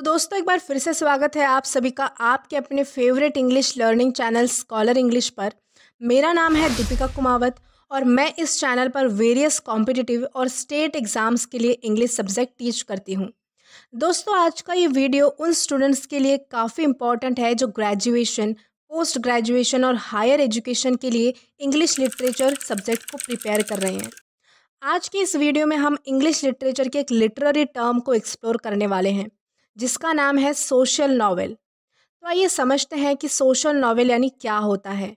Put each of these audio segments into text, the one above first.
तो दोस्तों एक बार फिर से स्वागत है आप सभी का आपके अपने favourite English learning channel scholar English पर मेरा नाम है दीपिका कुमावत और मैं इस चैनल पर वेरियस कॉम्पिटिटिव और स्टेट एग्ज़ाम्स के लिए इंग्लिश सब्जेक्ट टीच करती हूँ दोस्तों आज का ये वीडियो उन स्टूडेंट्स के लिए काफ़ी इंपॉर्टेंट है जो ग्रेजुएशन पोस्ट ग्रेजुएशन और हायर एजुकेशन के लिए इंग्लिश लिटरेचर सब्जेक्ट को प्रिपेयर कर रहे हैं आज के इस वीडियो में हम इंग्लिश लिटरेचर के एक लिटररी टर्म को एक्सप्लोर करने वाले हैं जिसका नाम है सोशल नावल तो आइए समझते हैं कि सोशल नावल यानी क्या होता है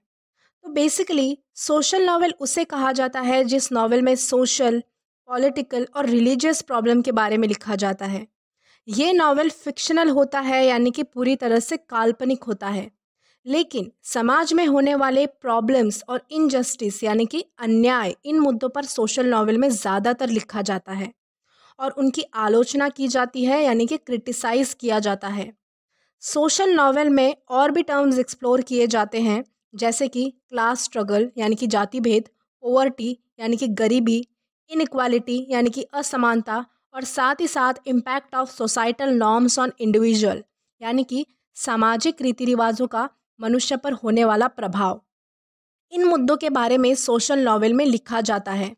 तो बेसिकली सोशल नावल उसे कहा जाता है जिस नावल में सोशल पॉलिटिकल और रिलीजियस प्रॉब्लम के बारे में लिखा जाता है ये नावल फिक्शनल होता है यानी कि पूरी तरह से काल्पनिक होता है लेकिन समाज में होने वाले प्रॉब्लम्स और इनजस्टिस यानी कि अन्याय इन मुद्दों पर सोशल नावल में ज़्यादातर लिखा जाता है और उनकी आलोचना की जाती है यानी कि क्रिटिसाइज़ किया जाता है सोशल नावल में और भी टर्म्स एक्सप्लोर किए जाते हैं जैसे कि क्लास स्ट्रगल यानी कि जाति भेद पोवर्टी यानी कि गरीबी इनक्वालिटी यानी कि असमानता और साथ ही साथ impact of societal norms on individual यानी कि सामाजिक रीति रिवाजों का मनुष्य पर होने वाला प्रभाव इन मुद्दों के बारे में सोशल नावल में लिखा जाता है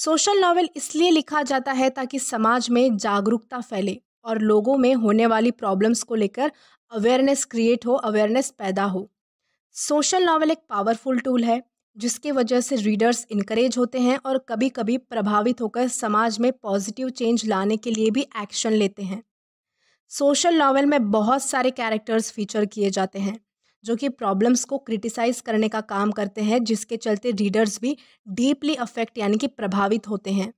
सोशल नॉवल इसलिए लिखा जाता है ताकि समाज में जागरूकता फैले और लोगों में होने वाली प्रॉब्लम्स को लेकर अवेयरनेस क्रिएट हो अवेयरनेस पैदा हो सोशल नॉवल एक पावरफुल टूल है जिसके वजह से रीडर्स इनक्रेज होते हैं और कभी कभी प्रभावित होकर समाज में पॉजिटिव चेंज लाने के लिए भी एक्शन लेते हैं सोशल नॉवल में बहुत सारे कैरेक्टर्स फीचर किए जाते हैं जो कि प्रॉब्लम्स को क्रिटिसाइज़ करने का काम करते हैं जिसके चलते रीडर्स भी डीपली अफेक्ट यानी कि प्रभावित होते हैं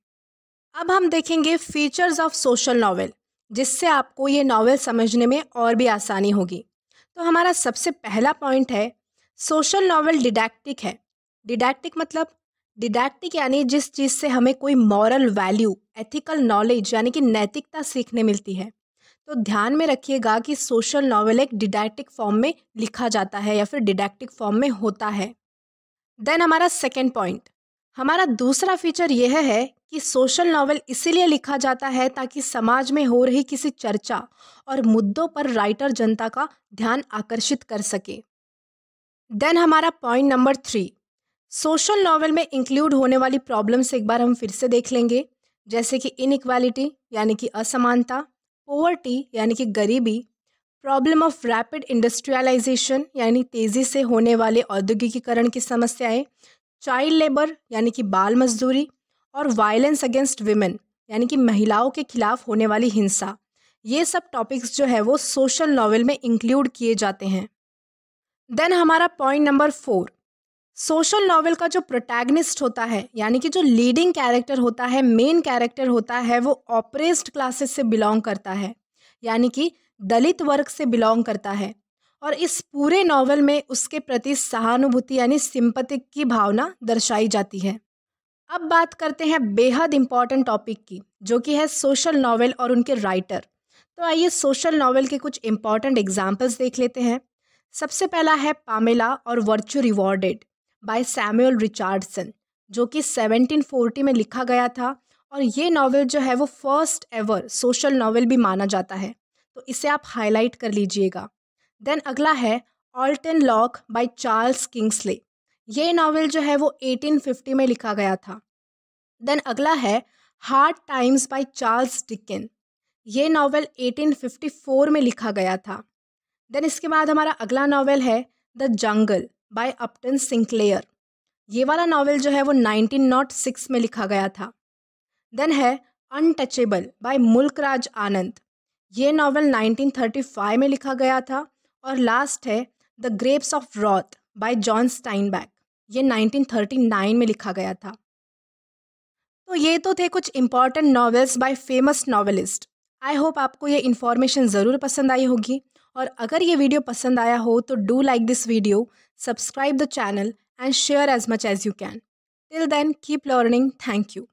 अब हम देखेंगे फीचर्स ऑफ सोशल नावल जिससे आपको ये नावल समझने में और भी आसानी होगी तो हमारा सबसे पहला पॉइंट है सोशल नावल डिडैक्टिक है डिडैक्टिक मतलब डिडैक्टिक यानी जिस चीज़ से हमें कोई मॉरल वैल्यू एथिकल नॉलेज यानी कि नैतिकता सीखने मिलती है तो ध्यान में रखिएगा कि सोशल नॉवल एक डिडैक्टिक फॉर्म में लिखा जाता है या फिर डिडैक्टिक फॉर्म में होता है देन हमारा सेकेंड पॉइंट हमारा दूसरा फीचर यह है कि सोशल नॉवल इसीलिए लिखा जाता है ताकि समाज में हो रही किसी चर्चा और मुद्दों पर राइटर जनता का ध्यान आकर्षित कर सके देन हमारा point number three social novel में इंक्लूड होने वाली प्रॉब्लम्स एक बार हम फिर से देख लेंगे जैसे कि इनइक्वालिटी यानी कि असमानता पोवर्टी यानी कि गरीबी प्रॉब्लम ऑफ रैपिड इंडस्ट्रियलाइजेशन यानी तेज़ी से होने वाले औद्योगिकीकरण की समस्याएं चाइल्ड लेबर यानी कि बाल मजदूरी और वायलेंस अगेंस्ट वीमेन यानी कि महिलाओं के खिलाफ होने वाली हिंसा ये सब टॉपिक्स जो है वो सोशल नॉवेल में इंक्लूड किए जाते हैं देन हमारा point number four social novel का जो प्रोटैगनिस्ट होता है यानी कि जो लीडिंग कैरेक्टर होता है मेन कैरेक्टर होता है वो ऑपरेस्ड क्लासेस से बिलोंग करता है यानी कि दलित वर्ग से बिलोंग करता है और इस पूरे नॉवल में उसके प्रति सहानुभूति यानी सिंपथिक की भावना दर्शाई जाती है अब बात करते हैं बेहद इम्पॉर्टेंट टॉपिक की जो कि है सोशल नॉवल और उनके राइटर तो आइए सोशल नॉवल के कुछ इम्पॉर्टेंट एग्जाम्पल्स देख लेते हैं सबसे पहला है पामेला और Virtue Rewarded by Samuel Richardson जो कि 1740 में लिखा गया था और ये नावल जो है वो फर्स्ट एवर सोशल नावल भी माना जाता है तो इसे आप हाईलाइट कर लीजिएगा देन अगला है Alton Locke by Charles Kingsley ये नावल जो है वो 1850 में लिखा गया था देन अगला है Hard Times by Charles Dickens ये नावल 1854 में लिखा गया था देन इसके बाद हमारा अगला नावल है The Jungle by Upton Sinclair ये वाला नावल जो है वो 1906 में लिखा गया था देन है अनटचेबल बाय मुल्कराज आनंद ये नावल 1935 में लिखा गया था और लास्ट है The Grapes of Wrath by John Steinbeck ये 1939 में लिखा गया था तो ये तो थे कुछ important novels by famous novelist I hope आपको ये इन्फॉर्मेशन ज़रूर पसंद आई होगी और अगर ये वीडियो पसंद आया हो तो do like this video subscribe the channel and share as much as you can till then keep learning thank you